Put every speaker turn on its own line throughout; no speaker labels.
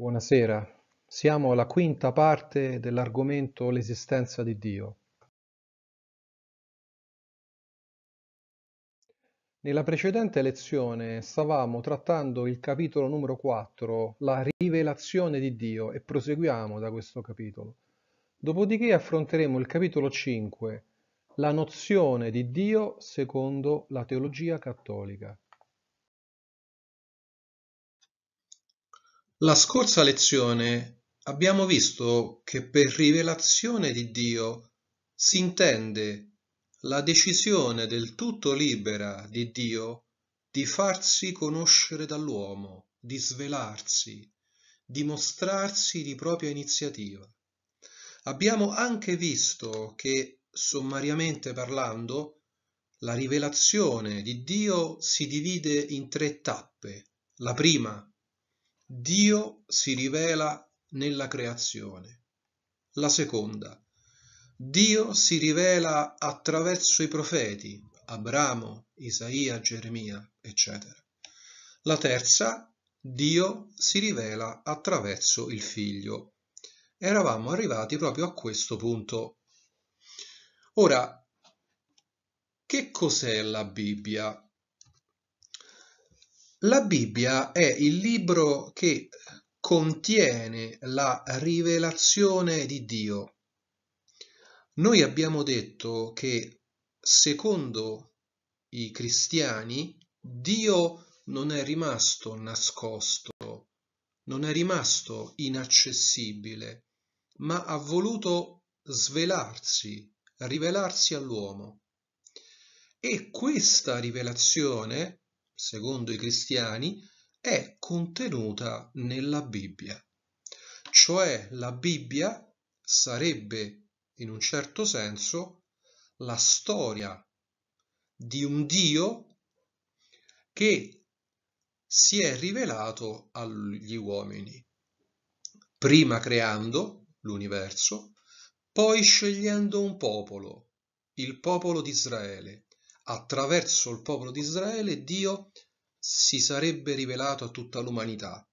Buonasera, siamo alla quinta
parte dell'argomento l'esistenza di Dio. Nella precedente lezione stavamo trattando il capitolo numero 4, la rivelazione di Dio, e proseguiamo da questo capitolo. Dopodiché affronteremo il capitolo 5, la nozione di Dio secondo la teologia cattolica. La scorsa lezione abbiamo visto che per rivelazione di Dio si intende la decisione del tutto libera di Dio di farsi conoscere dall'uomo, di svelarsi, di mostrarsi di propria iniziativa. Abbiamo anche visto che, sommariamente parlando, la rivelazione di Dio si divide in tre tappe. La prima Dio si rivela nella creazione. La seconda. Dio si rivela attraverso i profeti, Abramo, Isaia, Geremia, eccetera. La terza, Dio si rivela attraverso il figlio. Eravamo arrivati proprio a questo punto. Ora, che cos'è la Bibbia? La Bibbia è il libro che contiene la rivelazione di Dio. Noi abbiamo detto che secondo i cristiani Dio non è rimasto nascosto, non è rimasto inaccessibile, ma ha voluto svelarsi, rivelarsi all'uomo. E questa rivelazione secondo i cristiani, è contenuta nella Bibbia. Cioè la Bibbia sarebbe, in un certo senso, la storia di un Dio che si è rivelato agli uomini, prima creando l'universo, poi scegliendo un popolo, il popolo di Israele, attraverso il popolo di Israele Dio si sarebbe rivelato a tutta l'umanità.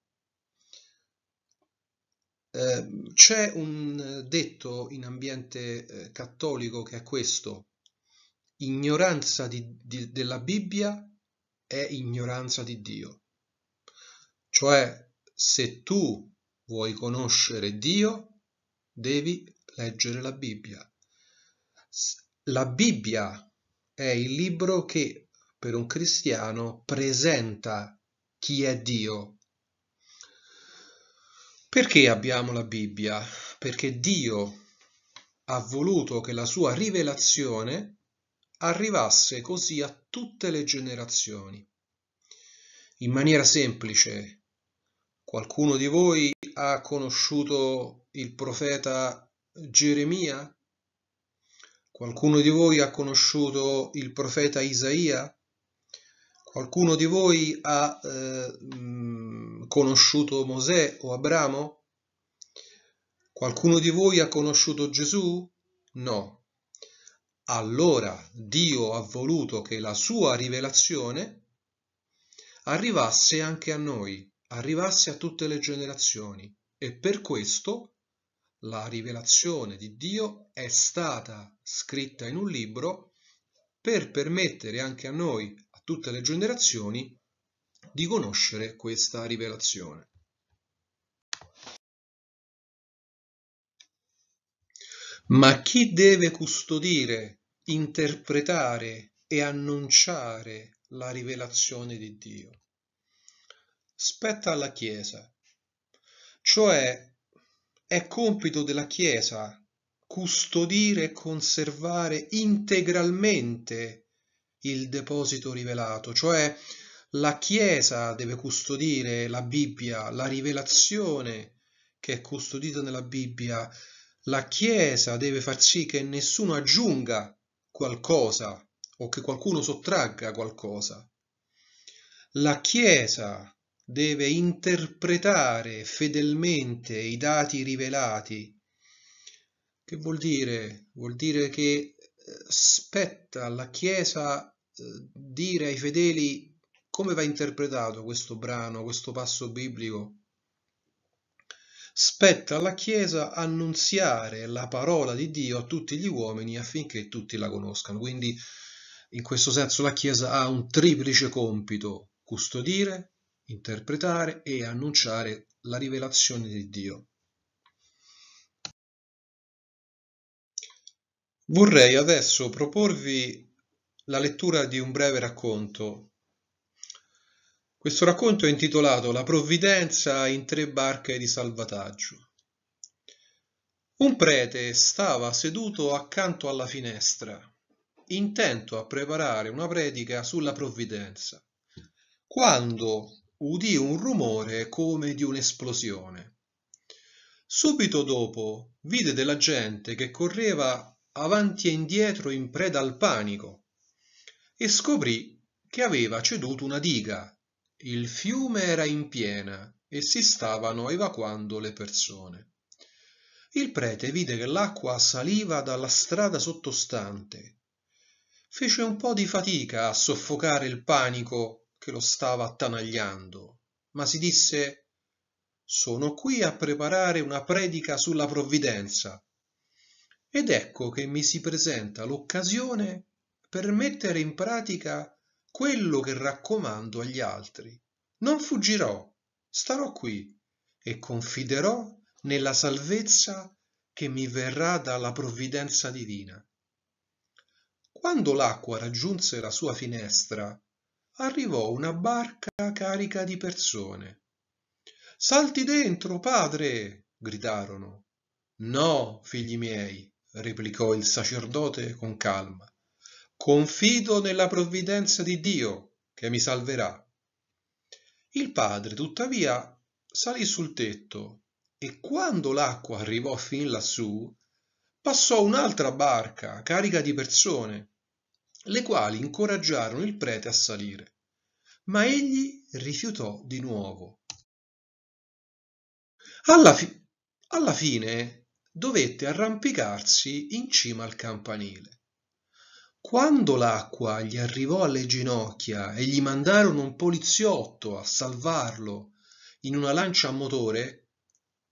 Eh, c'è un detto in ambiente eh, cattolico che è questo, ignoranza di, di, della Bibbia è ignoranza di Dio. Cioè, se tu vuoi conoscere Dio, devi leggere la Bibbia. La Bibbia è il libro che, per un cristiano, presenta chi è Dio. Perché abbiamo la Bibbia? Perché Dio ha voluto che la sua rivelazione arrivasse così a tutte le generazioni. In maniera semplice, qualcuno di voi ha conosciuto il profeta Geremia? Qualcuno di voi ha conosciuto il profeta Isaia? Qualcuno di voi ha eh, mm, conosciuto Mosè o Abramo? Qualcuno di voi ha conosciuto Gesù? No. Allora Dio ha voluto che la sua rivelazione arrivasse anche a noi, arrivasse a tutte le generazioni e per questo la rivelazione di Dio è stata scritta in un libro per permettere anche a noi, a tutte le generazioni, di conoscere questa rivelazione. Ma chi deve custodire, interpretare e annunciare la rivelazione di Dio? Spetta alla Chiesa, cioè è compito della Chiesa custodire e conservare integralmente il deposito rivelato, cioè la Chiesa deve custodire la Bibbia, la rivelazione che è custodita nella Bibbia, la Chiesa deve far sì che nessuno aggiunga qualcosa o che qualcuno sottragga qualcosa. La Chiesa deve interpretare fedelmente i dati rivelati. Che vuol dire? Vuol dire che eh, spetta alla Chiesa eh, dire ai fedeli come va interpretato questo brano, questo passo biblico. Spetta alla Chiesa annunziare la parola di Dio a tutti gli uomini affinché tutti la conoscano. Quindi in questo senso la Chiesa ha un triplice compito, custodire, interpretare e annunciare la rivelazione di Dio. Vorrei adesso proporvi la lettura di un breve racconto. Questo racconto è intitolato La provvidenza in tre barche di salvataggio. Un prete stava seduto accanto alla finestra, intento a preparare una predica sulla provvidenza, quando udì un rumore come di un'esplosione. Subito dopo vide della gente che correva avanti e indietro in preda al panico e scoprì che aveva ceduto una diga. Il fiume era in piena e si stavano evacuando le persone. Il prete vide che l'acqua saliva dalla strada sottostante. Fece un po' di fatica a soffocare il panico che lo stava attanagliando, ma si disse sono qui a preparare una predica sulla provvidenza. Ed ecco che mi si presenta l'occasione per mettere in pratica quello che raccomando agli altri. Non fuggirò, starò qui e confiderò nella salvezza che mi verrà dalla provvidenza divina. Quando l'acqua raggiunse la sua finestra arrivò una barca carica di persone. Salti dentro, padre! gridarono. No, figli miei, replicò il sacerdote con calma. Confido nella provvidenza di Dio, che mi salverà. Il padre, tuttavia, salì sul tetto e quando l'acqua arrivò fin lassù, passò un'altra barca carica di persone le quali incoraggiarono il prete a salire, ma egli rifiutò di nuovo. Alla, fi- alla fine dovette arrampicarsi in cima al campanile. Quando l'acqua gli arrivò alle ginocchia e gli mandarono un poliziotto a salvarlo in una lancia a motore,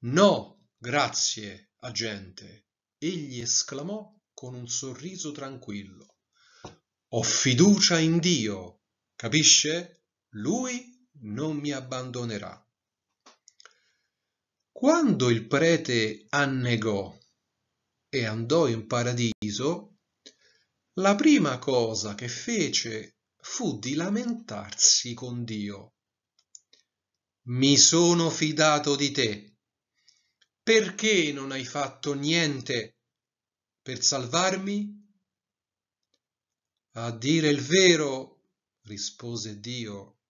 no, grazie, agente, egli esclamò con un sorriso tranquillo ho fiducia in Dio, capisce? Lui non mi abbandonerà. Quando il prete annegò e andò in paradiso, la prima cosa che fece fu di lamentarsi con Dio. Mi sono fidato di te. Perché non hai fatto niente per salvarmi? A dire il vero, rispose Dio,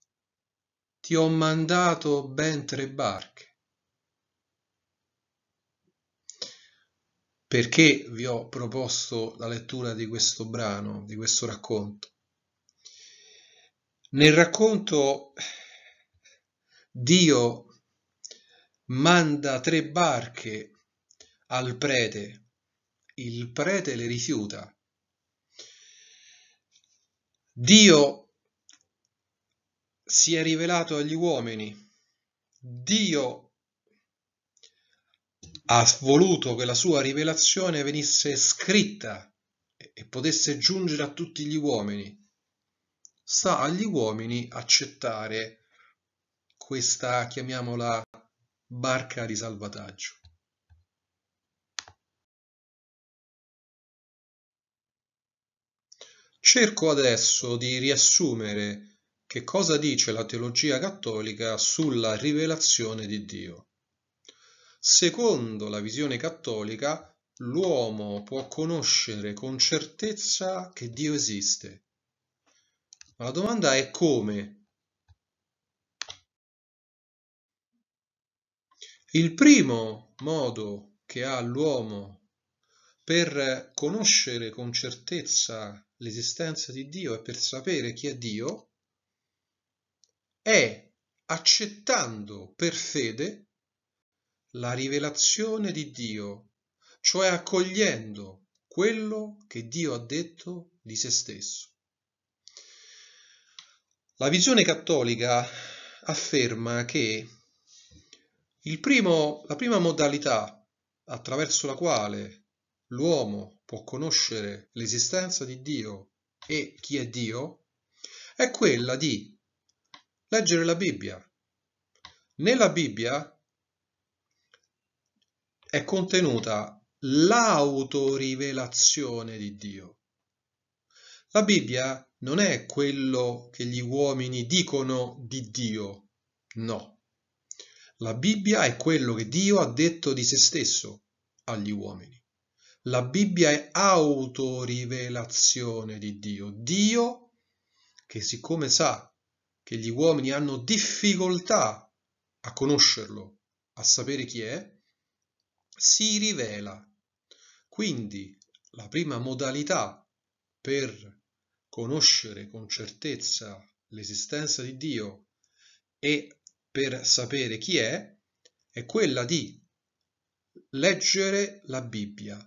ti ho mandato ben tre barche. Perché vi ho proposto la lettura di questo brano, di questo racconto? Nel racconto Dio manda tre barche al prete, il prete le rifiuta Dio si è rivelato agli uomini, Dio ha voluto che la sua rivelazione venisse scritta e potesse giungere a tutti gli uomini. Sta agli uomini accettare questa, chiamiamola, barca di salvataggio. Cerco adesso di riassumere che cosa dice la teologia cattolica sulla rivelazione di Dio. Secondo la visione cattolica, l'uomo può conoscere con certezza che Dio esiste. Ma la domanda è come? Il primo modo che ha l'uomo per conoscere con certezza l'esistenza di Dio e per sapere chi è Dio è accettando per fede la rivelazione di Dio, cioè accogliendo quello che Dio ha detto di se stesso. La visione cattolica afferma che primo, la prima modalità attraverso la quale l'uomo può conoscere l'esistenza di Dio e chi è Dio è quella di leggere la Bibbia. Nella Bibbia è contenuta l'autorivelazione di Dio. La Bibbia non è quello che gli uomini dicono di Dio, no. La Bibbia è quello che Dio ha detto di se stesso agli uomini. La Bibbia è autorivelazione di Dio. Dio che siccome sa che gli uomini hanno difficoltà a conoscerlo, a sapere chi è, si rivela. Quindi la prima modalità per conoscere con certezza l'esistenza di Dio e per sapere chi è, è quella di leggere la Bibbia,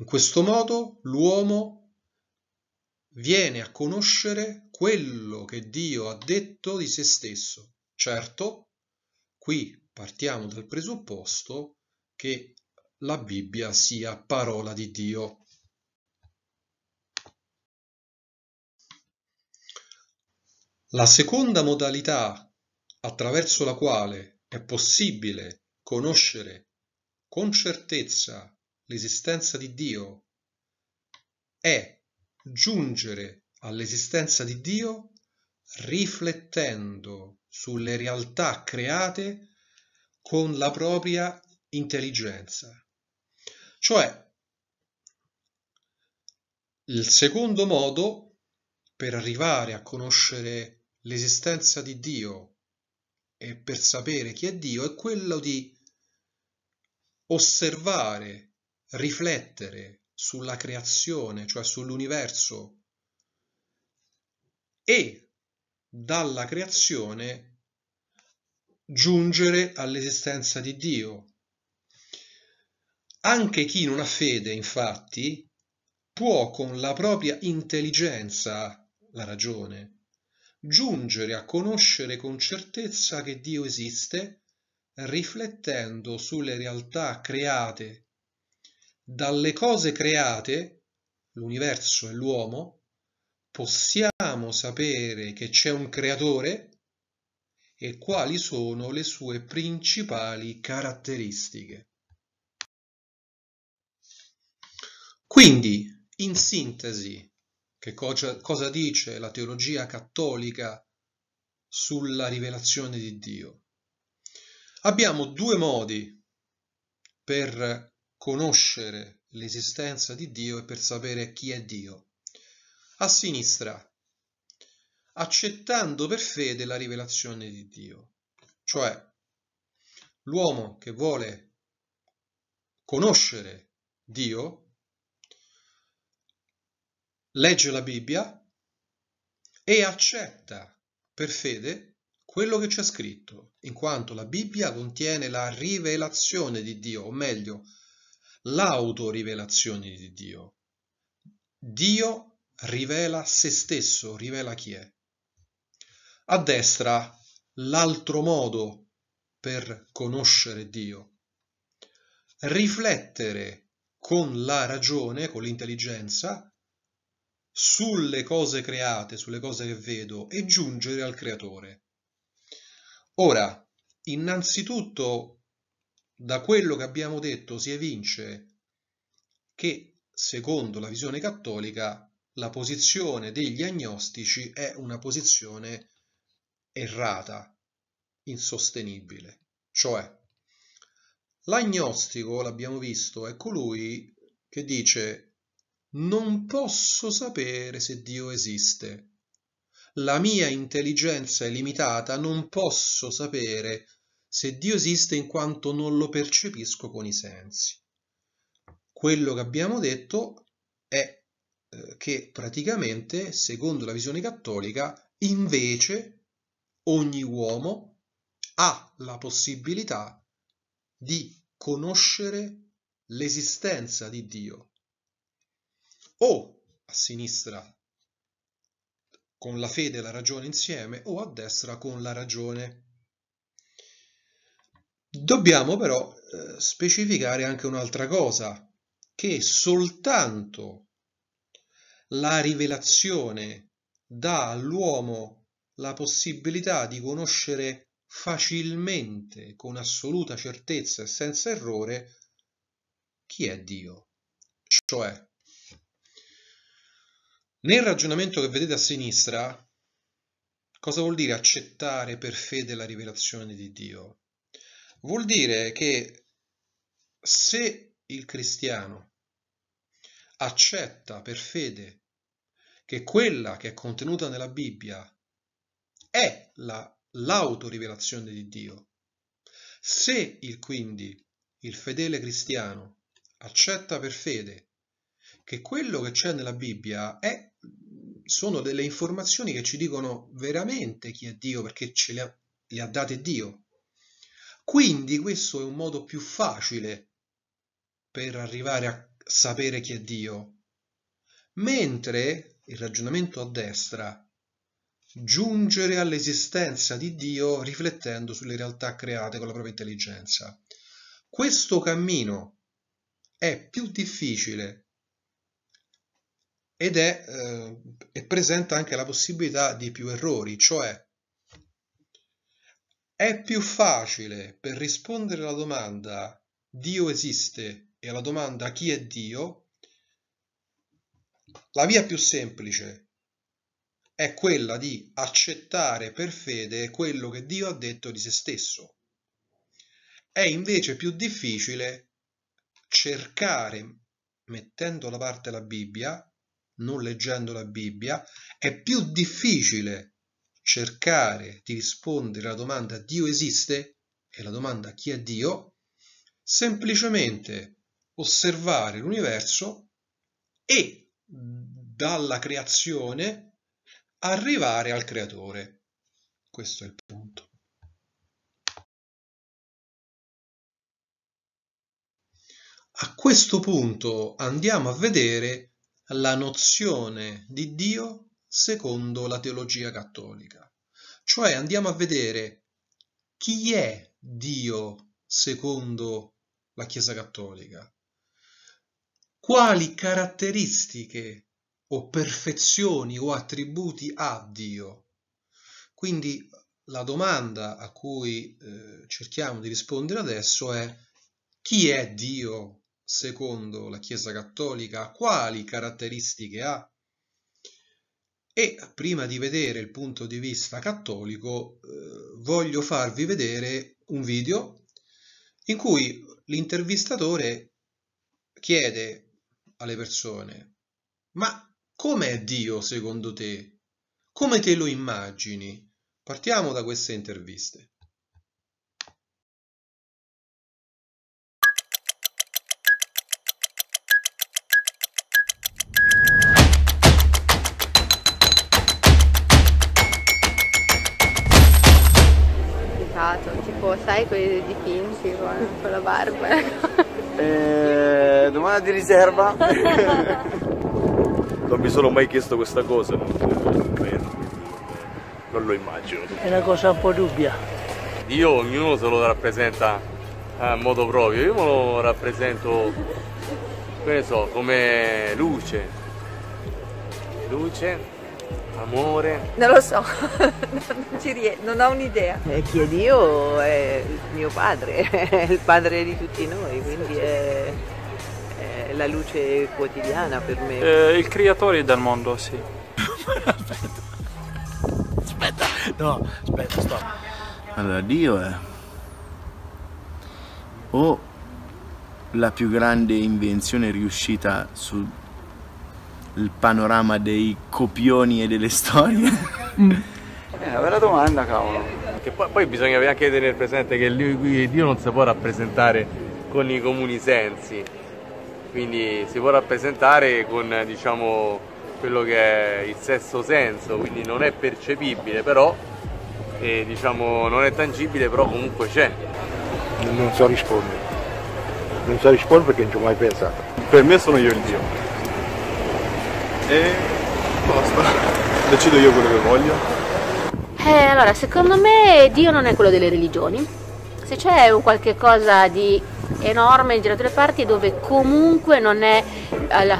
in questo modo l'uomo viene a conoscere quello che Dio ha detto di se stesso. Certo, qui partiamo dal presupposto che la Bibbia sia parola di Dio. La seconda modalità attraverso la quale è possibile conoscere con certezza l'esistenza di Dio è giungere all'esistenza di Dio riflettendo sulle realtà create con la propria intelligenza. Cioè, il secondo modo per arrivare a conoscere l'esistenza di Dio e per sapere chi è Dio è quello di osservare riflettere sulla creazione, cioè sull'universo, e dalla creazione giungere all'esistenza di Dio. Anche chi non ha fede, infatti, può con la propria intelligenza, la ragione, giungere a conoscere con certezza che Dio esiste, riflettendo sulle realtà create dalle cose create, l'universo e l'uomo, possiamo sapere che c'è un creatore e quali sono le sue principali caratteristiche.
Quindi,
in sintesi, che cosa, dice la teologia cattolica sulla rivelazione di Dio? Abbiamo due modi per conoscere l'esistenza di Dio e per sapere chi è Dio. A sinistra, accettando per fede la rivelazione di Dio, cioè l'uomo che vuole conoscere Dio legge la Bibbia e accetta per fede quello che c'è scritto, in quanto la Bibbia contiene la rivelazione di Dio, o meglio, l'autorivelazione di Dio. Dio rivela se stesso, rivela chi è. A destra l'altro modo per conoscere Dio. Riflettere con la ragione, con l'intelligenza, sulle cose create, sulle cose che vedo e giungere al creatore. Ora, innanzitutto da quello che abbiamo detto si evince che, secondo la visione cattolica, la posizione degli agnostici è una posizione errata, insostenibile. Cioè, l'agnostico, l'abbiamo visto, è colui che dice non posso sapere se Dio esiste. La mia intelligenza è limitata, non posso sapere se Dio esiste in quanto non lo percepisco con i sensi. Quello che abbiamo detto è eh, che praticamente, secondo la visione cattolica, invece ogni uomo ha la possibilità di conoscere l'esistenza di Dio. O a sinistra con la fede e la ragione insieme, o a destra con la ragione Dobbiamo però eh, specificare anche un'altra cosa, che soltanto la rivelazione dà all'uomo la possibilità di conoscere facilmente, con assoluta certezza e senza errore, chi è Dio. Cioè, nel ragionamento che vedete a sinistra, cosa vuol dire accettare per fede la rivelazione di Dio? Vuol dire che se il cristiano accetta per fede che quella che è contenuta nella Bibbia è la, l'autorivelazione di Dio, se il, quindi il fedele cristiano accetta per fede che quello che c'è nella Bibbia è, sono delle informazioni che ci dicono veramente chi è Dio perché ce le ha, le ha date Dio, quindi questo è un modo più facile per arrivare a sapere chi è Dio. Mentre il ragionamento a destra giungere all'esistenza di Dio riflettendo sulle realtà create con la propria intelligenza. Questo cammino è più difficile ed è, eh, e presenta anche la possibilità di più errori, cioè è più facile per rispondere alla domanda Dio esiste e alla domanda chi è Dio, la via più semplice è quella di accettare per fede quello che Dio ha detto di se stesso. È invece più difficile cercare, mettendo da parte la Bibbia, non leggendo la Bibbia, è più difficile cercare di rispondere alla domanda Dio esiste e la domanda chi è Dio, semplicemente osservare l'universo e dalla creazione arrivare al creatore. Questo è il punto. A questo punto andiamo a vedere la nozione di Dio secondo la teologia cattolica. Cioè andiamo a vedere chi è Dio secondo la Chiesa cattolica, quali caratteristiche o perfezioni o attributi ha Dio. Quindi la domanda a cui eh, cerchiamo di rispondere adesso è chi è Dio secondo la Chiesa cattolica, quali caratteristiche ha, e prima di vedere il punto di vista cattolico eh, voglio farvi vedere un video in cui l'intervistatore chiede alle persone ma com'è Dio secondo te? Come te lo immagini? Partiamo da queste interviste.
tipo, sai, quelli dipinti con, con la barba. Ecco. Eh, domanda di riserva. non mi sono mai chiesto questa cosa, non, non lo immagino. È una cosa un po' dubbia. Io ognuno se lo rappresenta a modo proprio, io me lo rappresento, che ne so, come luce. Luce Amore?
Non lo so, non, rie- non ho un'idea.
E chi è Dio è mio padre, è il padre di tutti noi, quindi è, è la luce quotidiana per me.
Eh, il creatore del mondo, sì. aspetta,
aspetta, no, aspetta, stop. Allora, Dio è o la più grande invenzione riuscita su il panorama dei copioni e delle storie? È
mm. eh, una bella domanda, cavolo.
Poi, poi, bisogna anche tenere presente che Dio non si può rappresentare con i comuni sensi, quindi si può rappresentare con diciamo, quello che è il sesto senso, quindi non è percepibile, però e, eh, diciamo, non è tangibile, però comunque c'è.
Non so rispondere, non so rispondere perché non ci ho mai pensato. Per me sono io il Dio e basta. Decido io quello che voglio.
Eh, allora, secondo me Dio non è quello delle religioni. Se c'è un qualche cosa di enorme in giro delle parti dove comunque non è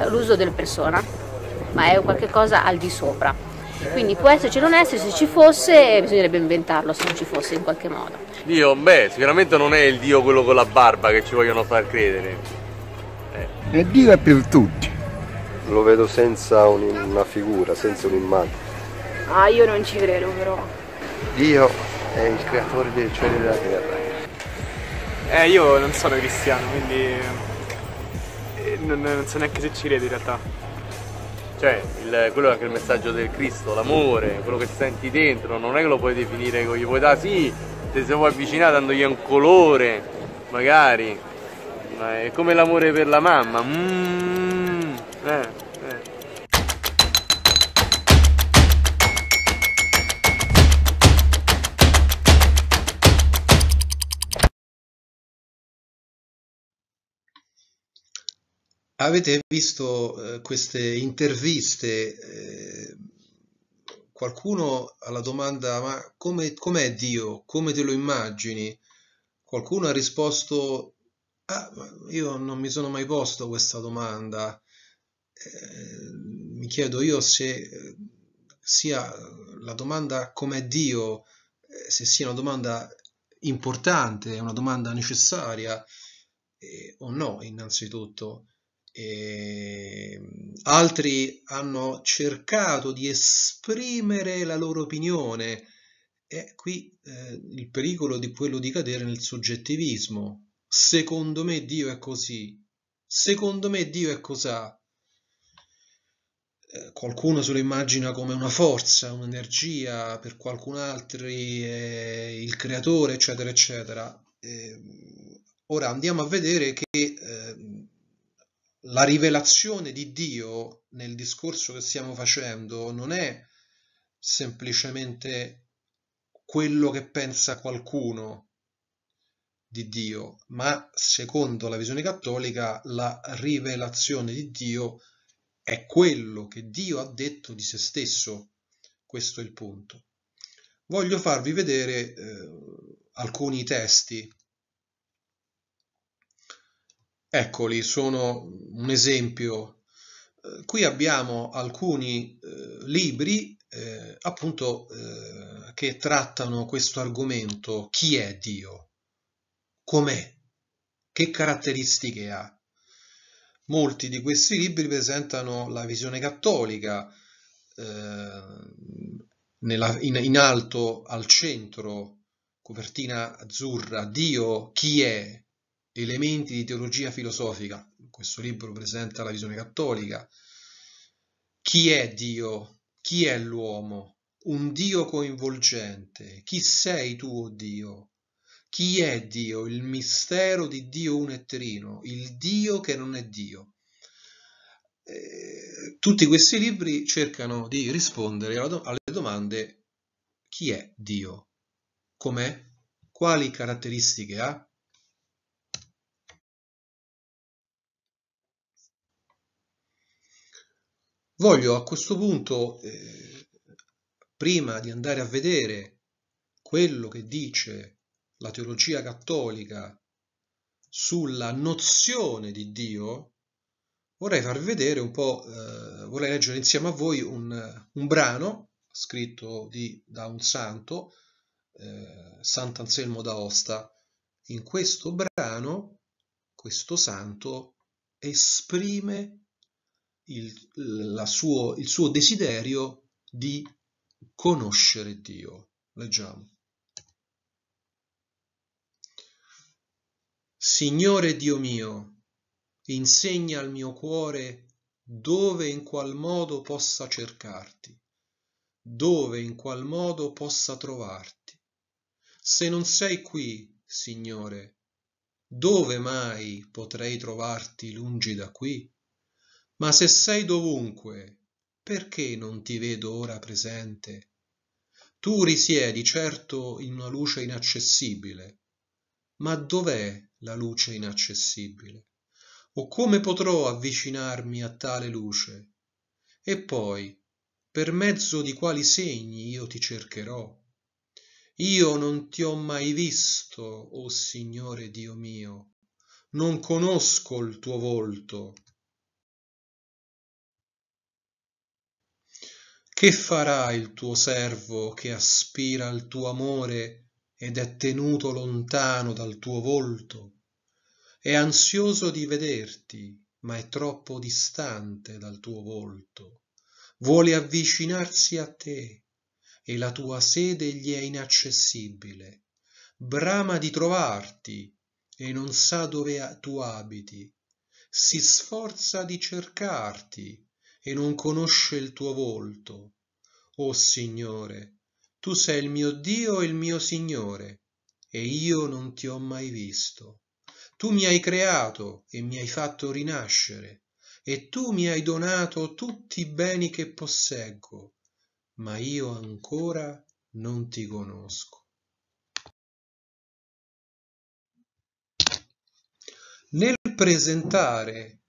l'uso della persona, ma è un qualche cosa al di sopra. Quindi può esserci o non esserci, se ci fosse bisognerebbe inventarlo se non ci fosse in qualche modo. Dio, beh, sicuramente non è il Dio quello con la barba che ci vogliono far credere.
Eh. Dio è per tutti
lo vedo senza un, una figura, senza un'immagine.
Ah, io non ci credo però.
Dio è il creatore
del cielo e della terra. Eh, io non sono cristiano, quindi eh, non, non so neanche se ci credo in realtà. Cioè, il, quello è anche il messaggio del Cristo, l'amore, quello che senti dentro, non è che lo puoi definire, con gli puoi dare sì, se si vuoi avvicinare dandogli un colore, magari, ma è come l'amore per la mamma. Mm. Eh, eh.
Avete visto eh, queste interviste? Eh, qualcuno alla domanda ma come, com'è Dio? Come te lo immagini? Qualcuno ha risposto ah, io non mi sono mai posto questa domanda. Eh, mi chiedo io se eh, sia la domanda com'è Dio, eh, se sia una domanda importante, una domanda necessaria eh, o no innanzitutto. E altri hanno cercato di esprimere la loro opinione e qui eh, il pericolo di quello di cadere nel soggettivismo. Secondo me Dio è così, secondo me Dio è cos'ha, eh, qualcuno se lo immagina come una forza, un'energia, per qualcun altro eh, il creatore, eccetera, eccetera. Eh, ora andiamo a vedere che eh, la rivelazione di Dio nel discorso che stiamo facendo non è semplicemente quello che pensa qualcuno di Dio, ma secondo la visione cattolica la rivelazione di Dio è è quello che Dio ha detto di se stesso. Questo è il punto. Voglio farvi vedere eh, alcuni testi. Eccoli, sono un esempio. Eh, qui abbiamo alcuni eh, libri eh, appunto eh, che trattano questo argomento. Chi è Dio? Com'è? Che caratteristiche ha? Molti di questi libri presentano la visione cattolica eh, nella, in, in alto al centro, copertina azzurra, Dio chi è, elementi di teologia filosofica. Questo libro presenta la visione cattolica. Chi è Dio? Chi è l'uomo? Un Dio coinvolgente. Chi sei tu, oh Dio? Chi è Dio? Il mistero di Dio unetterino, il Dio che non è Dio. Eh, tutti questi libri cercano di rispondere alle domande chi è Dio? Com'è? Quali caratteristiche ha? Voglio a questo punto, eh, prima di andare a vedere quello che dice la teologia cattolica sulla nozione di Dio, vorrei far vedere un po', eh, vorrei leggere insieme a voi un, un brano scritto di, da un santo, eh, Sant'Anselmo d'Aosta. In questo brano, questo santo esprime il, suo, il suo desiderio di conoscere Dio. Leggiamo. Signore Dio mio, insegna al mio cuore dove e in qual modo possa cercarti, dove e in qual modo possa trovarti. Se non sei qui, Signore, dove mai potrei trovarti lungi da qui? Ma se sei dovunque, perché non ti vedo ora presente? Tu risiedi certo in una luce inaccessibile, ma dov'è la luce inaccessibile? O come potrò avvicinarmi a tale luce? E poi, per mezzo di quali segni io ti cercherò? Io non ti ho mai visto, o oh Signore Dio mio, non conosco il tuo volto. Che farà il tuo servo che aspira al tuo amore ed è tenuto lontano dal tuo volto, è ansioso di vederti, ma è troppo distante dal tuo volto, vuole avvicinarsi a te, e la tua sede gli è inaccessibile, brama di trovarti, e non sa dove tu abiti, si sforza di cercarti, e non conosce il tuo volto. O oh, Signore, tu sei il mio Dio e il mio Signore, e io non ti ho mai visto. Tu mi hai creato e mi hai fatto rinascere, e tu mi hai donato tutti i beni che posseggo, ma io ancora non ti conosco. Nel presentare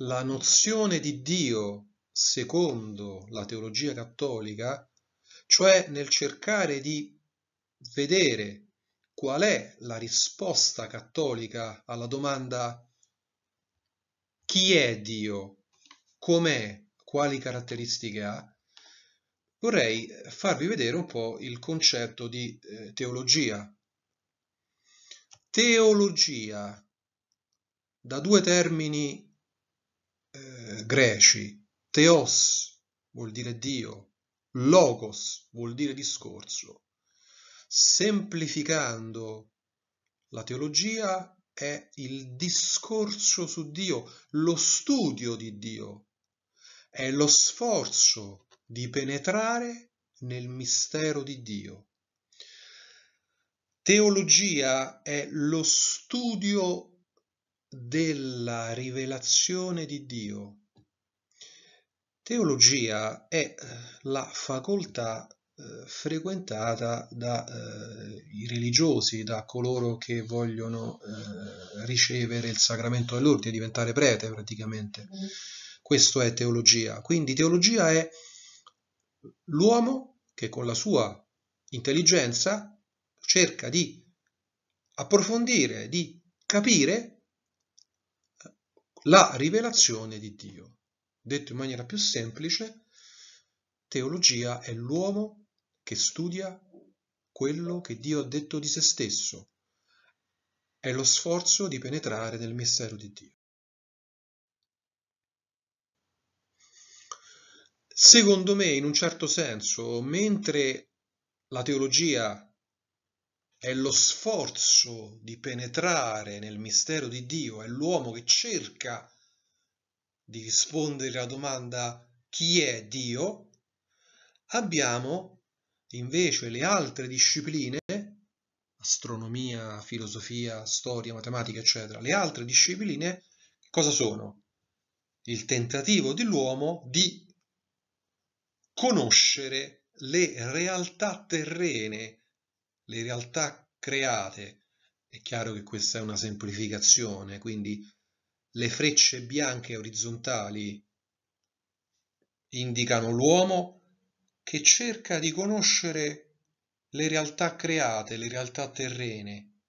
la nozione di Dio secondo la teologia cattolica, cioè nel cercare di vedere qual è la risposta cattolica alla domanda chi è Dio, com'è, quali caratteristiche ha, vorrei farvi vedere un po' il concetto di eh, teologia. Teologia, da due termini eh, greci, teos vuol dire Dio, Logos vuol dire discorso. Semplificando la teologia è il discorso su Dio, lo studio di Dio, è lo sforzo di penetrare nel mistero di Dio. Teologia è lo studio della rivelazione di Dio, Teologia è eh, la facoltà eh, frequentata dai eh, religiosi, da coloro che vogliono ricevere il sacramento dell'ordine, diventare prete praticamente. Questo è teologia. Quindi teologia è l'uomo che con la sua intelligenza cerca di approfondire, di capire la rivelazione di Dio. Detto in maniera più semplice, teologia è l'uomo che studia quello che Dio ha detto di se stesso, è lo sforzo di penetrare nel mistero di Dio. Secondo me, in un certo senso, mentre la teologia è lo sforzo di penetrare nel mistero di Dio, è l'uomo che cerca di rispondere alla domanda chi è Dio, abbiamo invece le altre discipline, astronomia, filosofia, storia, matematica, eccetera, le altre discipline cosa sono? Il tentativo dell'uomo di conoscere le realtà terrene, le realtà create. È chiaro che questa è una semplificazione, quindi le frecce bianche orizzontali indicano l'uomo che cerca di conoscere le realtà create, le realtà terrene.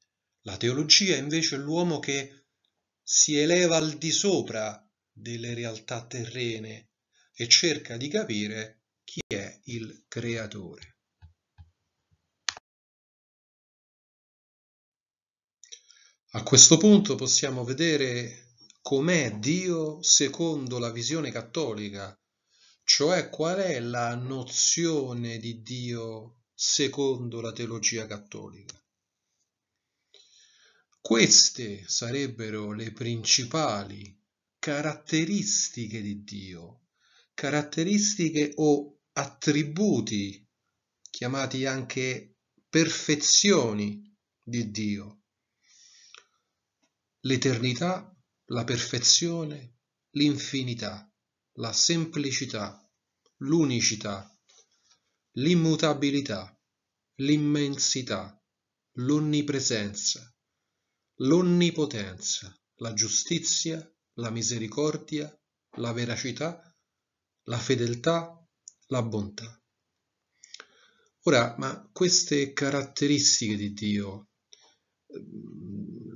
La teologia invece è l'uomo che si eleva al di sopra delle realtà terrene e cerca di capire chi è il creatore. A questo punto possiamo vedere com'è Dio secondo la visione cattolica, cioè qual è la nozione di Dio secondo la teologia cattolica. Queste sarebbero le principali caratteristiche di Dio, caratteristiche o attributi, chiamati anche perfezioni di Dio. L'eternità la perfezione, l'infinità, la semplicità, l'unicità, l'immutabilità, l'immensità, l'onnipresenza, l'onnipotenza, la giustizia, la misericordia, la veracità, la fedeltà, la bontà. Ora, ma queste caratteristiche di Dio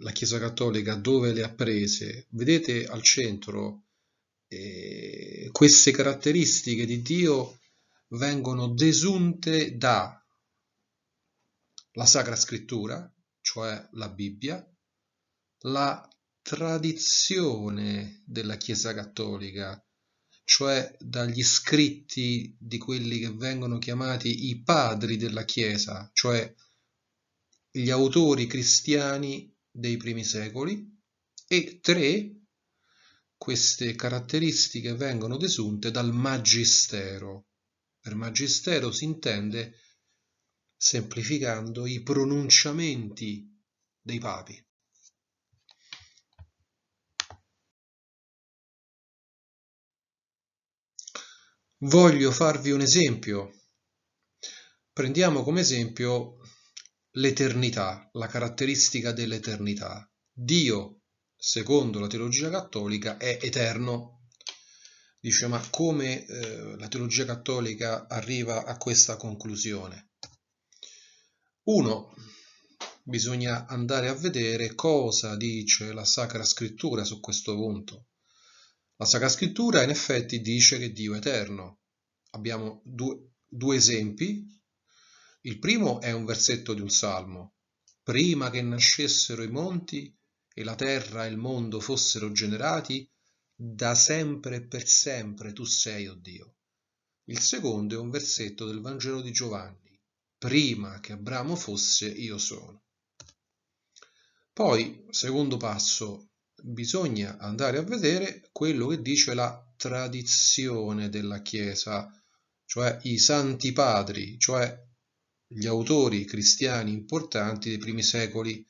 la Chiesa Cattolica dove le ha prese, vedete al centro eh, queste caratteristiche di Dio vengono desunte da la Sacra Scrittura, cioè la Bibbia, la tradizione della Chiesa Cattolica, cioè dagli scritti di quelli che vengono chiamati i padri della Chiesa, cioè gli autori cristiani dei primi secoli e 3 queste caratteristiche vengono desunte dal magistero. Per magistero si intende, semplificando, i pronunciamenti dei papi. Voglio farvi un esempio. Prendiamo come esempio l'eternità, la caratteristica dell'eternità. Dio, secondo la teologia cattolica, è eterno. Dice, ma come eh, la teologia cattolica arriva a questa conclusione? Uno, bisogna andare a vedere cosa dice la Sacra Scrittura su questo punto. La Sacra Scrittura in effetti dice che Dio è eterno. Abbiamo due, due esempi il primo è un versetto di un salmo. Prima che nascessero i monti e la terra e il mondo fossero generati, da sempre e per sempre tu sei, o oh Dio. Il secondo è un versetto del Vangelo di Giovanni. Prima che Abramo fosse, io sono. Poi, secondo passo, bisogna andare a vedere quello che dice la tradizione della Chiesa, cioè i santi padri, cioè gli autori cristiani importanti dei primi secoli.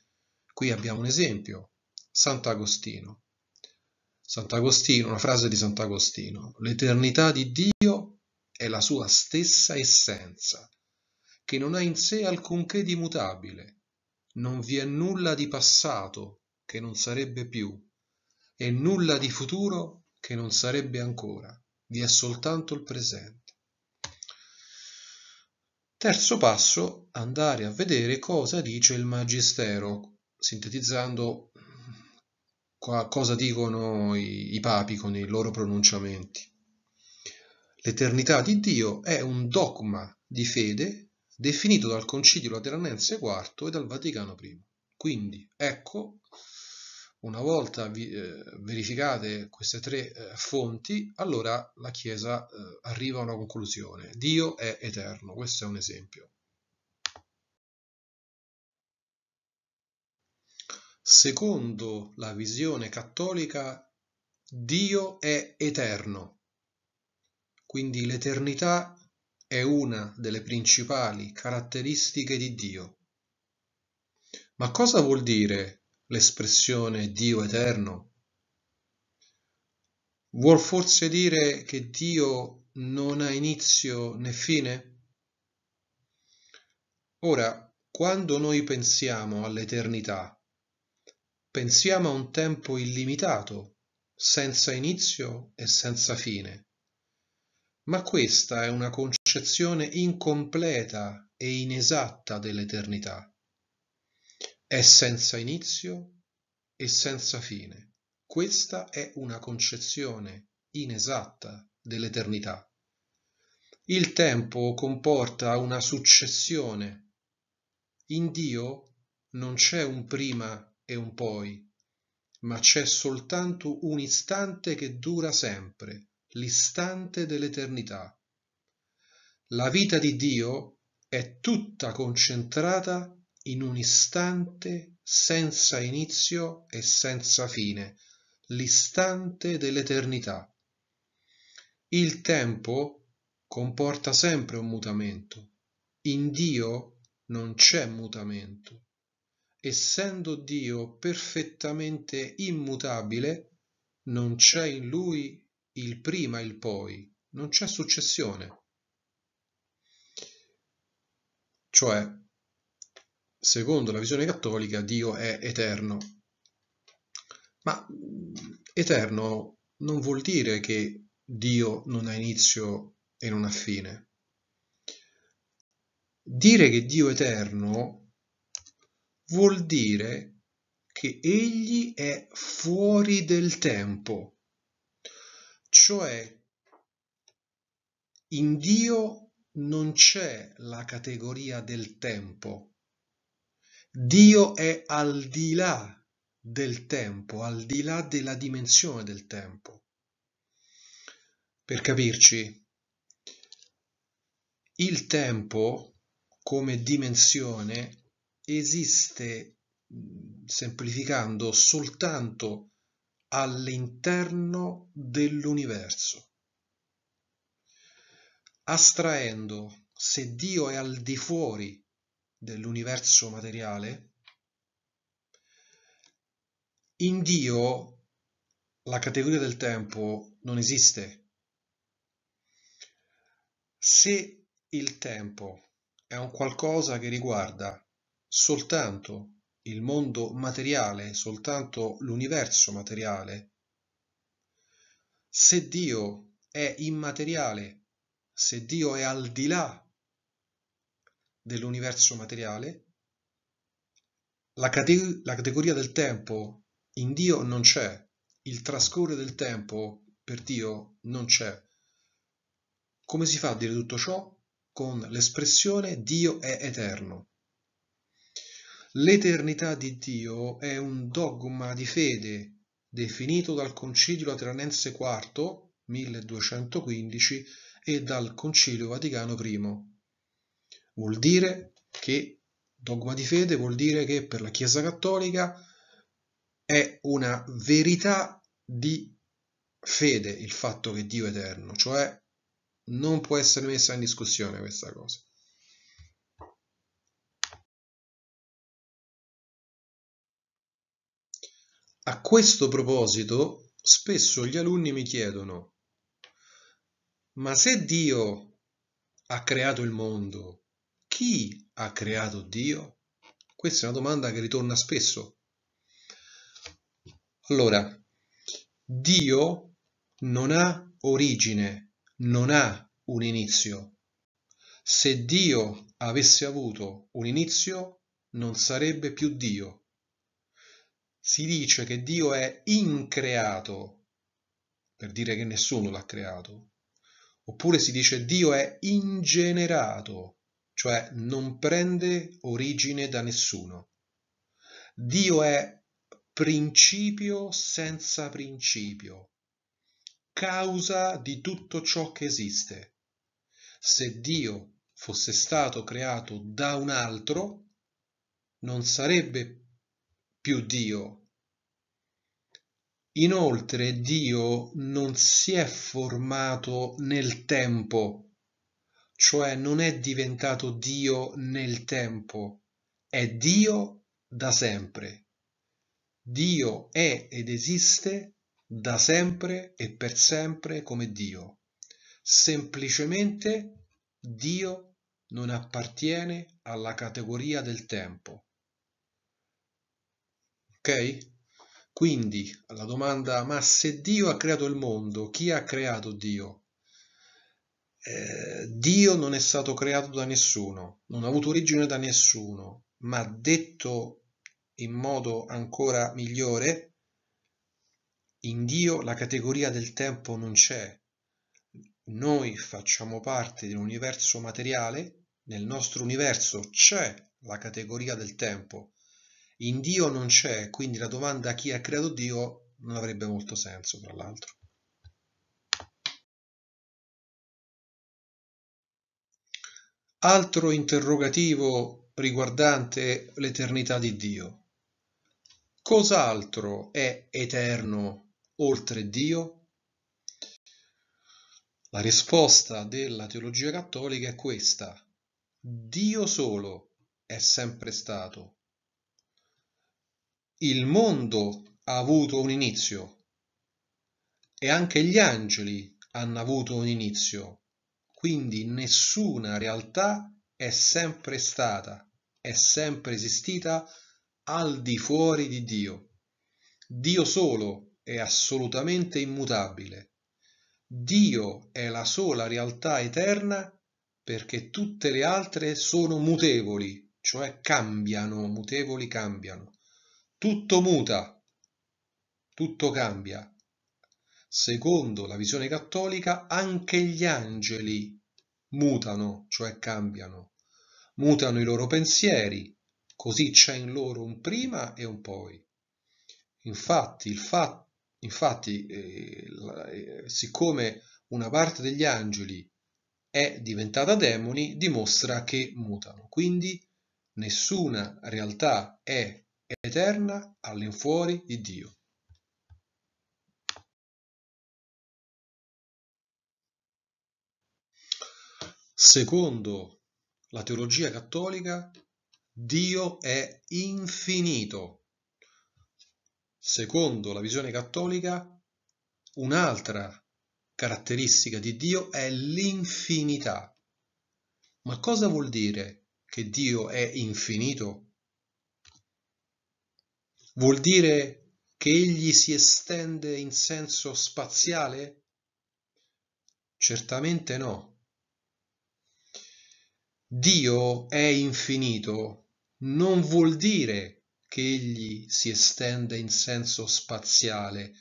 Qui abbiamo un esempio, Sant'Agostino. Sant'Agostino, una frase di Sant'Agostino, l'eternità di Dio è la sua stessa essenza, che non ha in sé alcunché di mutabile, non vi è nulla di passato che non sarebbe più, e nulla di futuro che non sarebbe ancora, vi è soltanto il presente. Terzo passo, andare a vedere cosa dice il Magistero, sintetizzando cosa dicono i, i papi con i loro pronunciamenti. L'eternità di Dio è un dogma di fede definito dal Concilio Lateranense IV e dal Vaticano I. Quindi ecco una volta vi, eh, verificate queste tre eh, fonti, allora la Chiesa eh, arriva a una conclusione. Dio è eterno, questo è un esempio. Secondo la visione cattolica, Dio è eterno. Quindi l'eternità è una delle principali caratteristiche di Dio. Ma cosa vuol dire l'espressione Dio eterno? Vuol forse dire che Dio non ha inizio né fine? Ora, quando noi pensiamo all'eternità, pensiamo a un tempo illimitato, senza inizio e senza fine. Ma questa è una concezione incompleta e inesatta dell'eternità è senza inizio e senza fine. Questa è una concezione inesatta dell'eternità. Il tempo comporta una successione. In Dio non c'è un prima e un poi, ma c'è soltanto un istante che dura sempre, l'istante dell'eternità. La vita di Dio è tutta concentrata in un istante senza inizio e senza fine, l'istante dell'eternità. Il tempo comporta sempre un mutamento. In Dio non c'è mutamento. Essendo Dio perfettamente immutabile, non c'è in lui il prima e il poi, non c'è successione. Cioè, secondo la visione cattolica, Dio è eterno. Ma mm, eterno non vuol dire che Dio non ha inizio e non ha fine. Dire che Dio è eterno vuol dire che Egli è fuori del tempo, cioè in Dio non c'è la categoria del tempo Dio è al di là del tempo, al di là della dimensione del tempo. Per capirci, il tempo come dimensione esiste, semplificando, soltanto all'interno dell'universo. Astraendo, se Dio è al di fuori dell'universo materiale, in Dio la categoria del tempo non esiste. Se il tempo è un qualcosa che riguarda soltanto il mondo materiale, soltanto l'universo materiale, se Dio è immateriale, se Dio è al di là dell'universo materiale, la, cate la categoria del tempo in Dio non c'è, il trascorrere del tempo per Dio non c'è. Come si fa a dire tutto ciò? Con l'espressione Dio è eterno. L'eternità di Dio è un dogma di fede definito dal Concilio Lateranense IV 1215 e dal Concilio Vaticano I Vuol dire che dogma di fede vuol dire che per la Chiesa Cattolica è una verità di fede il fatto che Dio è eterno, cioè non può essere messa in discussione questa cosa. A questo proposito, spesso gli alunni mi chiedono, ma se Dio ha creato il mondo, chi ha creato Dio? Questa è una domanda che ritorna spesso. Allora, Dio non ha origine, non ha un inizio. Se Dio avesse avuto un inizio, non sarebbe più Dio. Si dice che Dio è increato, per dire che nessuno l'ha creato. Oppure si dice Dio è ingenerato, cioè non prende origine da nessuno. Dio è principio senza principio, causa di tutto ciò che esiste. Se Dio fosse stato creato da un altro, non sarebbe più Dio. Inoltre Dio non si è formato nel tempo cioè non è diventato Dio nel tempo, è Dio da sempre. Dio è ed esiste da sempre e per sempre come Dio. Semplicemente Dio non appartiene alla categoria del tempo. Ok? Quindi alla domanda, ma se Dio ha creato il mondo, chi ha creato Dio? Eh, Dio non è stato creato da nessuno, non ha avuto origine da nessuno, ma detto in modo ancora migliore, in Dio la categoria del tempo non c'è. Noi facciamo parte di un universo materiale, nel nostro universo c'è la categoria del tempo. In Dio non c'è, quindi la domanda chi ha creato Dio non avrebbe molto senso, tra l'altro. altro interrogativo riguardante l'eternità di Dio. Cos'altro è eterno oltre Dio? La risposta della teologia cattolica è questa. Dio solo è sempre stato. Il mondo ha avuto un inizio e anche gli angeli hanno avuto un inizio quindi nessuna realtà è sempre stata, è sempre esistita al di fuori di Dio. Dio solo è assolutamente immutabile. Dio è la sola realtà eterna perché tutte le altre sono mutevoli, cioè cambiano, mutevoli cambiano. Tutto muta, tutto cambia secondo la visione cattolica anche gli angeli mutano, cioè cambiano, mutano i loro pensieri, così c'è in loro un prima e un poi. Infatti, il fatto Infatti, eh, la, eh, siccome una parte degli angeli è diventata demoni, dimostra che mutano. Quindi nessuna realtà è eterna all'infuori di Dio. Secondo la teologia cattolica, Dio è infinito. Secondo la visione cattolica, un'altra caratteristica di Dio è l'infinità. Ma cosa vuol dire che Dio è infinito? Vuol dire che egli si estende in senso spaziale? Certamente no. Dio è infinito non vuol dire che egli si estende in senso spaziale,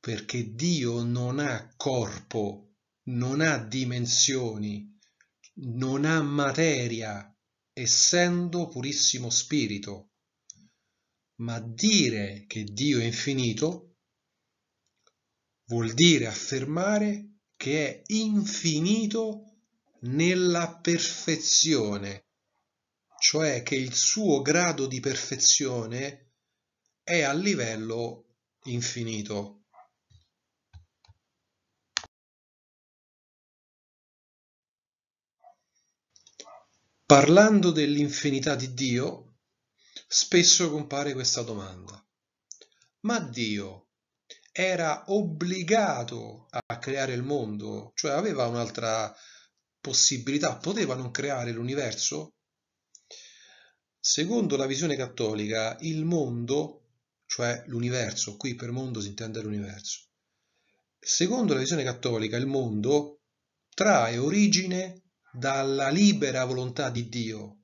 perché Dio non ha corpo, non ha dimensioni, non ha materia, essendo purissimo spirito. Ma dire che Dio è infinito vuol dire affermare che è infinito nella perfezione, cioè che il suo grado di perfezione è a livello infinito. Parlando dell'infinità di Dio, spesso compare questa domanda. Ma Dio era obbligato a creare il mondo, cioè aveva un'altra possibilità poteva non creare l'universo? Secondo la visione cattolica, il mondo, cioè l'universo, qui per mondo si intende l'universo, secondo la visione cattolica il mondo trae origine dalla libera volontà di Dio.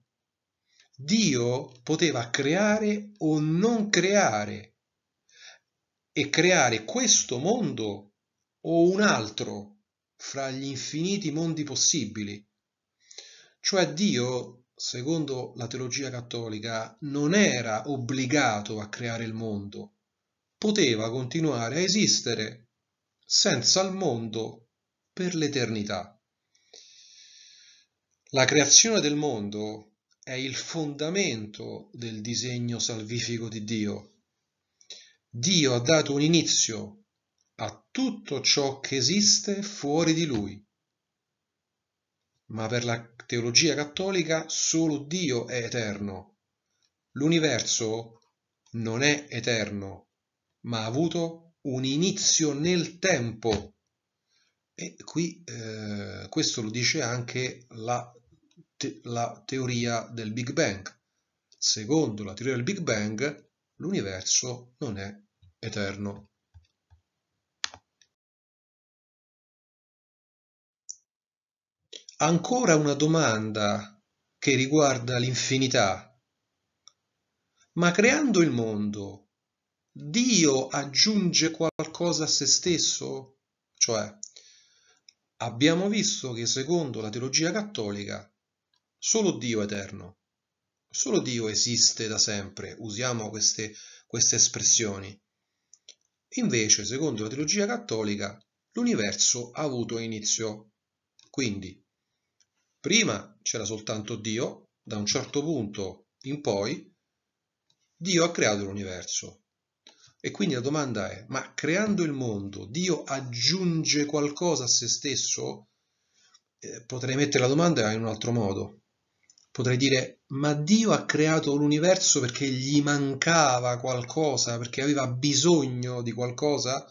Dio poteva creare o non creare e creare questo mondo o un altro fra gli infiniti mondi possibili. Cioè Dio, secondo la teologia cattolica, non era obbligato a creare il mondo, poteva continuare a esistere senza il mondo per l'eternità. La creazione del mondo è il fondamento del disegno salvifico di Dio. Dio ha dato un inizio a tutto ciò che esiste fuori di lui. Ma per la teologia cattolica solo Dio è eterno. L'universo non è eterno, ma ha avuto un inizio nel tempo. E qui eh, questo lo dice anche la, te, la teoria del Big Bang. Secondo la teoria del Big Bang, l'universo non è eterno.
ancora una
domanda che riguarda l'infinità. Ma creando il mondo, Dio aggiunge qualcosa a se stesso? Cioè, abbiamo visto che secondo la teologia cattolica solo Dio è eterno, solo Dio esiste da sempre, usiamo queste, queste espressioni. Invece, secondo la teologia cattolica, l'universo ha avuto inizio. Quindi, Prima c'era soltanto Dio, da un certo punto in poi Dio ha creato l'universo. E quindi la domanda è, ma creando il mondo Dio aggiunge qualcosa a se stesso? Eh, potrei mettere la domanda in un altro modo. Potrei dire, ma Dio ha creato l'universo perché gli mancava qualcosa, perché aveva bisogno di qualcosa?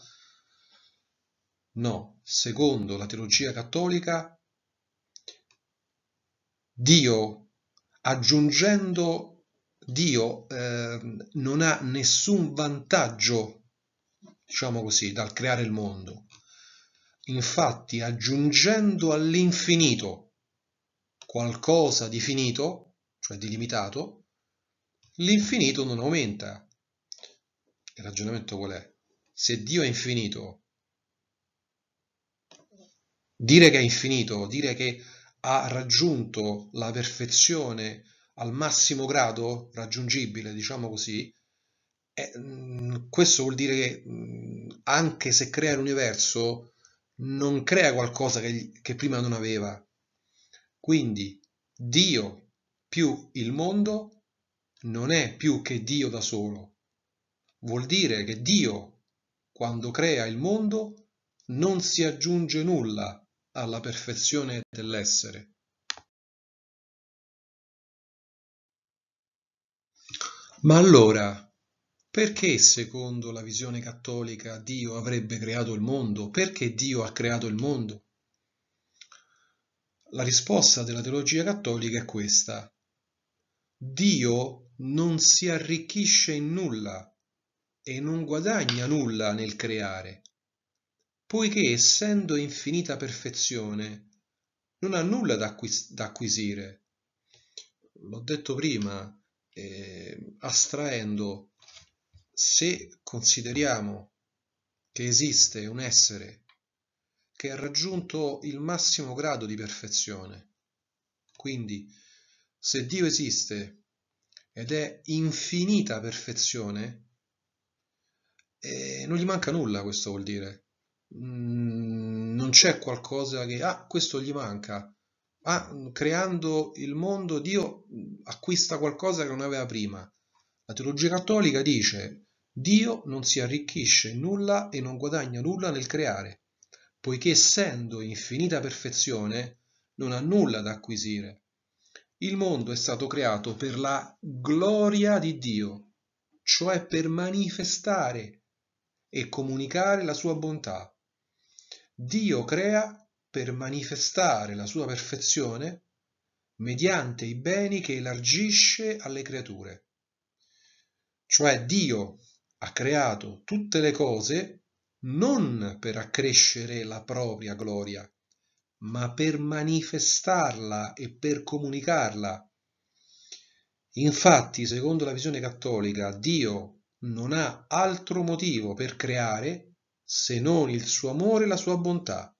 No, secondo la teologia cattolica Dio, aggiungendo Dio, eh, non ha nessun vantaggio, diciamo così, dal creare il mondo. Infatti, aggiungendo all'infinito qualcosa di finito, cioè di limitato, l'infinito non aumenta. Il ragionamento qual è? Se Dio è infinito, dire che è infinito, dire che ha raggiunto la perfezione al massimo grado raggiungibile, diciamo così, eh, questo vuol dire che mm, anche se crea l'universo, non crea qualcosa che, che prima non aveva. Quindi Dio più il mondo non è più che Dio da solo. Vuol dire che Dio, quando crea il mondo, non si aggiunge nulla alla perfezione dell'essere. Ma allora, perché secondo la visione cattolica Dio avrebbe creato il mondo? Perché Dio ha creato il mondo? La risposta della teologia cattolica è questa. Dio non si arricchisce in nulla e non guadagna nulla nel creare poiché essendo infinita perfezione non ha nulla da, acquis da acquisire. L'ho detto prima, eh, astraendo, se consideriamo che esiste un essere che ha raggiunto il massimo grado di perfezione, quindi se Dio esiste ed è infinita perfezione, eh, non gli manca nulla, questo vuol dire Mm, non c'è qualcosa che, ah, questo gli manca. Ah, creando il mondo Dio acquista qualcosa che non aveva prima. La teologia cattolica dice Dio non si arricchisce nulla e non guadagna nulla nel creare, poiché essendo infinita perfezione non ha nulla da acquisire. Il mondo è stato creato per la gloria di Dio, cioè per manifestare e comunicare la sua bontà. Dio crea per manifestare la sua perfezione mediante i beni che elargisce alle creature. Cioè Dio ha creato tutte le cose non per accrescere la propria gloria, ma per manifestarla e per comunicarla. Infatti, secondo la visione cattolica, Dio non ha altro motivo per creare se non il suo amore e la sua bontà.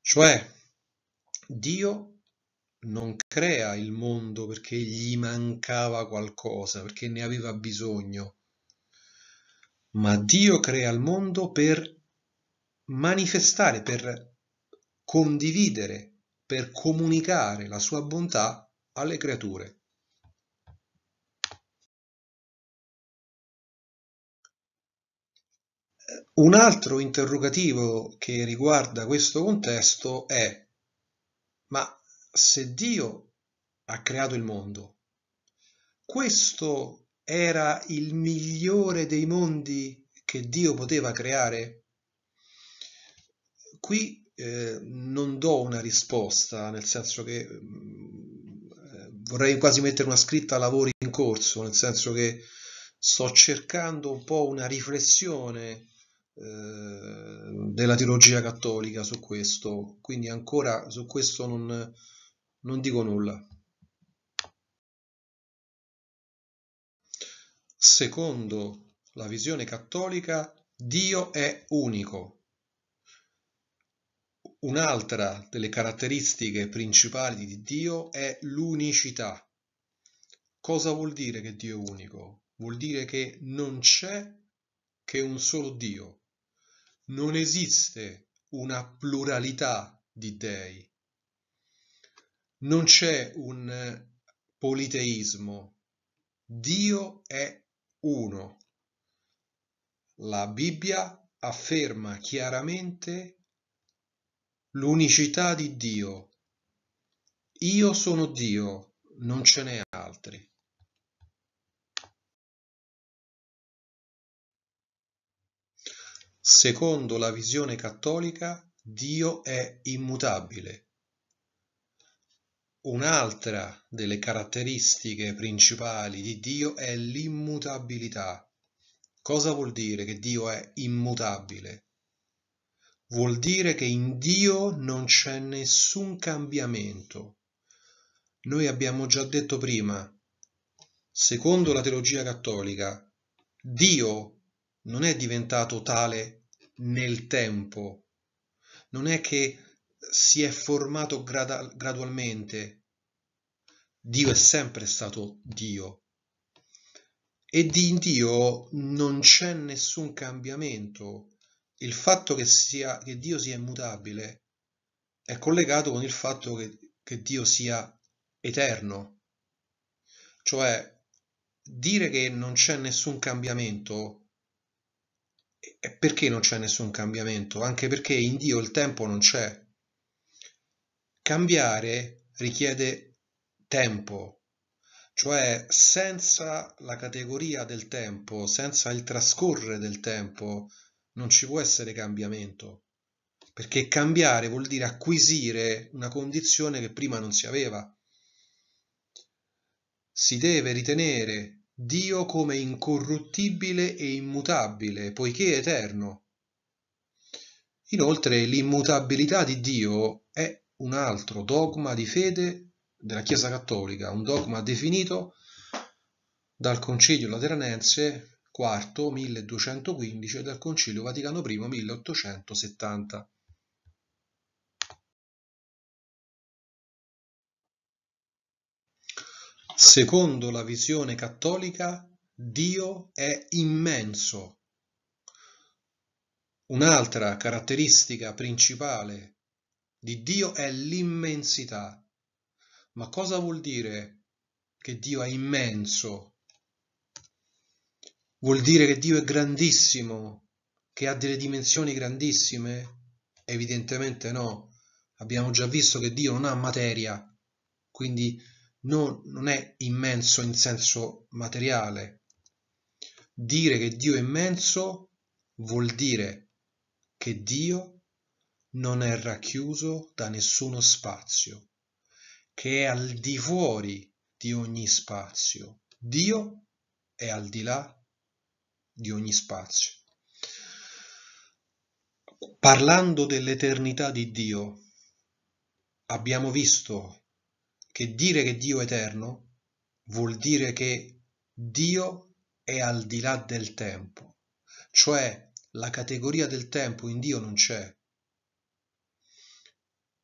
Cioè, Dio non crea il mondo perché gli mancava qualcosa, perché ne aveva bisogno, ma Dio crea il mondo per manifestare, per condividere, per comunicare la sua bontà alle creature. Un altro interrogativo che riguarda questo contesto è ma se Dio ha creato il mondo, questo era il migliore dei mondi che Dio poteva creare? Qui eh, non do una risposta, nel senso che eh, vorrei quasi mettere una scritta a lavori in corso, nel senso che sto cercando un po' una riflessione Ehm, della teologia cattolica su questo, quindi ancora su questo non, non dico nulla. Secondo la visione cattolica, Dio è unico. Un'altra delle caratteristiche principali di Dio è l'unicità. Cosa vuol dire che Dio è unico? Vuol dire che non c'è che un solo Dio, non esiste una pluralità di dei, non c'è un politeismo, Dio è uno. La Bibbia afferma chiaramente l'unicità di Dio. Io sono Dio, non ce n'è altri. Secondo la visione cattolica, Dio è immutabile. Un'altra delle caratteristiche principali di Dio è l'immutabilità. Cosa vuol dire che Dio è immutabile? Vuol dire che in Dio non c'è nessun cambiamento. Noi abbiamo già detto prima, secondo la teologia cattolica, Dio non è diventato tale nel tempo, non è che si è formato grad gradualmente. Dio è sempre stato Dio. E di Dio non c'è nessun cambiamento. Il fatto che, sia, che Dio sia immutabile è collegato con il fatto che, che Dio sia eterno. Cioè, dire che non c'è nessun cambiamento è perché non c'è nessun cambiamento? Anche perché in Dio il tempo non c'è. Cambiare richiede tempo, cioè senza la categoria del tempo, senza il trascorrere del tempo, non ci può essere cambiamento, perché cambiare vuol dire acquisire una condizione che prima non si aveva. Si deve ritenere Dio come incorruttibile e immutabile, poiché eterno. Inoltre l'immutabilità di Dio è un altro dogma di fede della Chiesa Cattolica, un dogma definito dal Concilio Lateranense IV 1215 e dal Concilio Vaticano I 1870. Secondo la visione cattolica, Dio è immenso. Un'altra caratteristica principale di Dio è l'immensità. Ma cosa vuol dire che Dio è immenso? Vuol dire che Dio è grandissimo, che ha delle dimensioni grandissime? Evidentemente no. Abbiamo già visto che Dio non ha materia, quindi non, non è immenso in senso materiale. Dire che Dio è immenso vuol dire che Dio non è racchiuso da nessuno spazio, che è al di fuori di ogni spazio. Dio è al di là di ogni spazio. Parlando dell'eternità di Dio, abbiamo visto che dire che Dio è eterno vuol dire che Dio è al di là del tempo, cioè la categoria del tempo in Dio non c'è.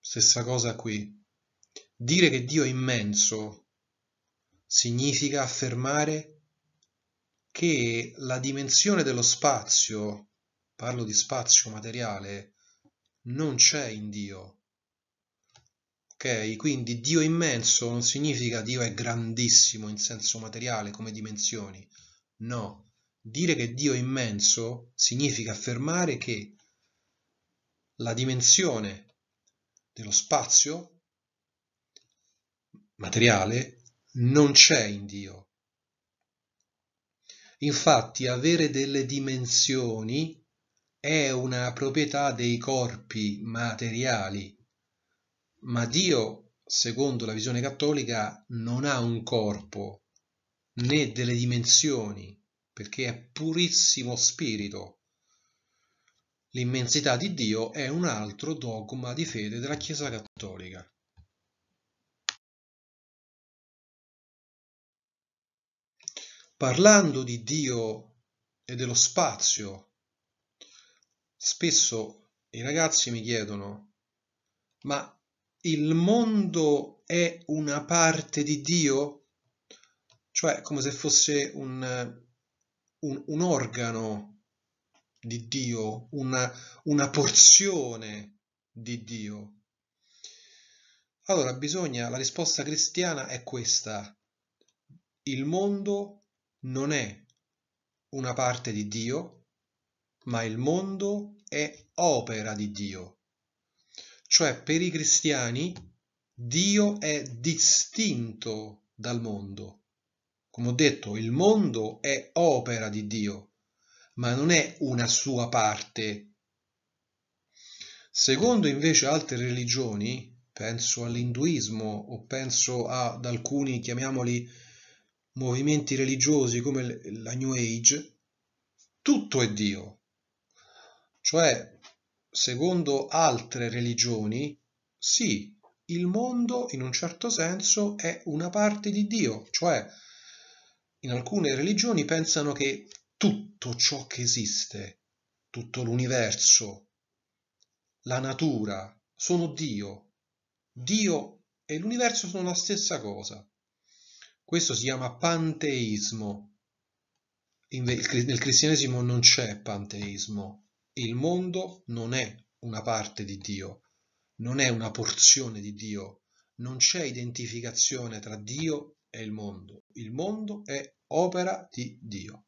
Stessa cosa qui. Dire che Dio è immenso significa affermare che la dimensione dello spazio, parlo di spazio materiale, non c'è in Dio. Ok, quindi Dio immenso non significa Dio è grandissimo in senso materiale come dimensioni. No, dire che Dio è immenso significa affermare che la dimensione dello spazio materiale non c'è in Dio. Infatti avere delle dimensioni è una proprietà dei corpi materiali ma Dio, secondo la visione cattolica, non ha un corpo né delle dimensioni, perché è purissimo spirito. L'immensità di Dio è un altro dogma di fede della Chiesa cattolica. Parlando di Dio e dello spazio, spesso i ragazzi mi chiedono, ma il mondo è una parte di Dio? Cioè come se fosse un, un, un organo di Dio, una, una porzione di Dio. Allora bisogna, la risposta cristiana è questa. Il mondo non è una parte di Dio, ma il mondo è opera di Dio. Cioè per i cristiani Dio è distinto dal mondo. Come ho detto, il mondo è opera di Dio, ma non è una sua parte. Secondo invece altre religioni, penso all'induismo o penso ad alcuni, chiamiamoli, movimenti religiosi come la New Age, tutto è Dio. Cioè secondo altre religioni, sì, il mondo in un certo senso è una parte di Dio, cioè in alcune religioni pensano che tutto ciò che esiste, tutto l'universo, la natura, sono Dio. Dio e l'universo sono la stessa cosa. Questo si chiama panteismo. Nel cristianesimo non c'è panteismo, il mondo non è una parte di Dio, non è una porzione di Dio, non c'è identificazione tra Dio e il mondo. Il mondo è opera di Dio.